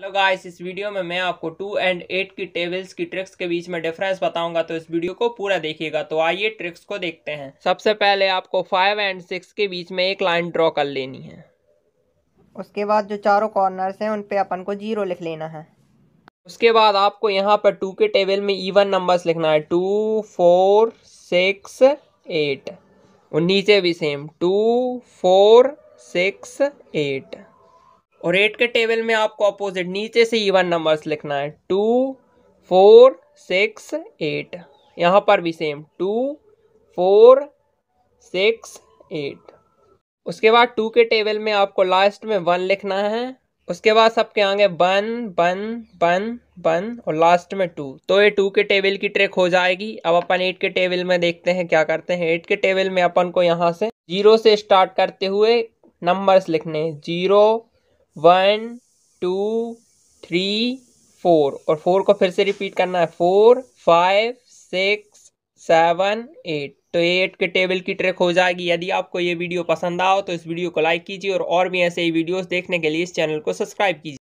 hello guys इस video में मैं आपको टू एंड एट की टेबल्स की ट्रिक्स के बीच में डिफरेंस बताऊंगा तो इस वीडियो को पूरा देखिएगा तो आइए ट्रिक्स को देखते हैं सबसे पहले आपको फाइव एंड सिक्स के बीच में एक लाइन ड्रॉ कर लेनी है उसके बाद जो चारों कॉर्नर्स हैं उन पे अपन को जीरो लिख लेना है उसके बाद आपको यहाँ पर टू के टेबल में इवन नंबर्स लिखना है टू फोर सिक्स एट और नीचे भी same two four six eight और एट के टेबल में आपको अपोजिट नीचे से इवन नंबर्स लिखना है टू फोर सिक्स एट यहाँ पर भी same two four six eight उसके बाद टू के टेबल में आपको लास्ट में वन लिखना है उसके बाद सबके आगे वन वन वन वन और लास्ट में टू तो ये टू के टेबल की ट्रिक हो जाएगी अब अपन एट के टेबल में देखते हैं क्या करते हैं एट के टेबल में अपन को यहाँ से जीरो से स्टार्ट करते हुए नंबर्स लिखने हैं zero one two three four और फोर को फिर से रिपीट करना है four five six seven eight तो एट के टेबल की ट्रिक हो जाएगी यदि आपको ये वीडियो पसंद आओ तो इस वीडियो को लाइक कीजिए और और भी ऐसे ही वीडियोस देखने के लिए इस चैनल को सब्सक्राइब कीजिए